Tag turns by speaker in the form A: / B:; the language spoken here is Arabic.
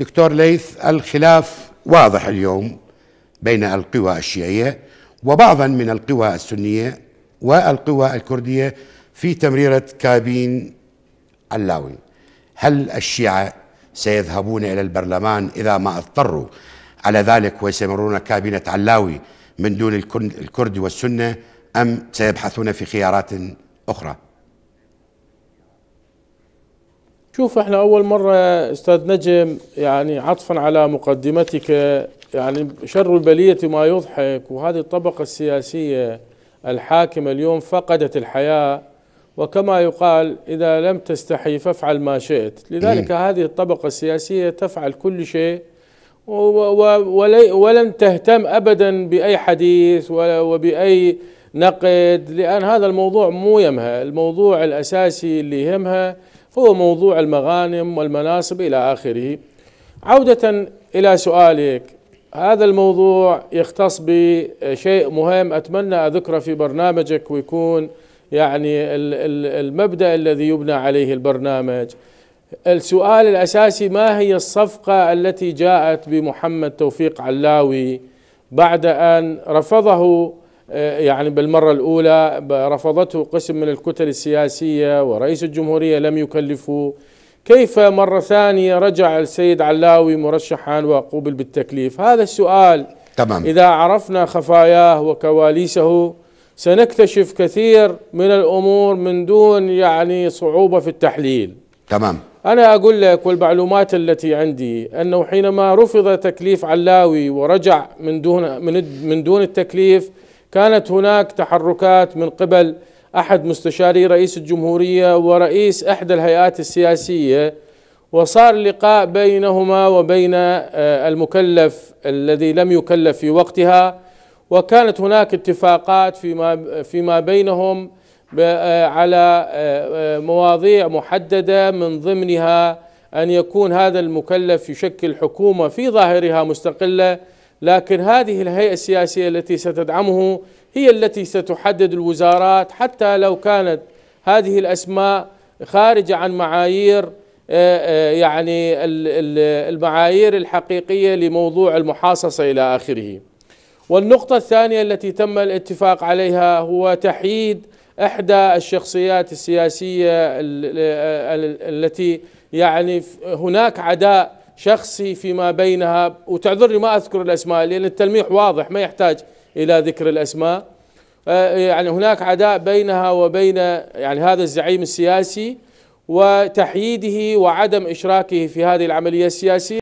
A: دكتور ليث الخلاف واضح اليوم بين القوى الشيعية وبعضا من القوى السنية والقوى الكردية في تمريرة كابين علاوي هل الشيعة سيذهبون إلى البرلمان إذا ما اضطروا على ذلك وسيمرون كابينة علاوي من دون الكرد والسنة أم سيبحثون في خيارات أخرى
B: شوف احنا اول مره استاذ نجم يعني عطفا على مقدمتك يعني شر البليه ما يضحك وهذه الطبقه السياسيه الحاكمه اليوم فقدت الحياه وكما يقال اذا لم تستحي فافعل ما شئت لذلك هذه الطبقه السياسيه تفعل كل شيء ولم تهتم ابدا باي حديث ولا وباي نقد لان هذا الموضوع مو يمها الموضوع الاساسي اللي يهمها هو موضوع المغانم والمناصب الى اخره عوده الى سؤالك هذا الموضوع يختص بشيء مهم اتمنى اذكره في برنامجك ويكون يعني المبدا الذي يبنى عليه البرنامج السؤال الاساسي ما هي الصفقه التي جاءت بمحمد توفيق علاوي بعد ان رفضه آه، يعني بالمره الاولى رفضته قسم من الكتل السياسيه ورئيس الجمهوريه لم يكلفه كيف مره ثانيه رجع السيد علاوي مرشحا وقوبل بالتكليف هذا السؤال تمام اذا عرفنا خفاياه وكواليسه سنكتشف كثير من الامور من دون يعني صعوبه في التحليل تمام أنا أقول لك والمعلومات التي عندي أنه حينما رفض تكليف علاوي ورجع من دون من من دون التكليف كانت هناك تحركات من قبل أحد مستشاري رئيس الجمهورية ورئيس إحدى الهيئات السياسية وصار لقاء بينهما وبين آه، المكلف الذي لم يكلف في وقتها وكانت هناك اتفاقات فيما فيما بينهم آه، على آه، آه، مواضيع محددة من ضمنها أن يكون هذا المكلف يشكل حكومة في ظاهرها مستقلة لكن هذه الهيئة السياسية التي ستدعمه هي التي ستحدد الوزارات حتى لو كانت هذه الأسماء خارجة عن معايير يعني المعايير الحقيقية لموضوع المحاصصة إلى آخره والنقطة الثانية التي تم الاتفاق عليها هو تحييد احدى الشخصيات السياسيه التي يعني هناك عداء شخصي فيما بينها وتعذرني ما اذكر الاسماء لان التلميح واضح ما يحتاج الى ذكر الاسماء آه، يعني هناك عداء بينها وبين يعني هذا الزعيم السياسي وتحييده وعدم اشراكه في هذه العمليه السياسيه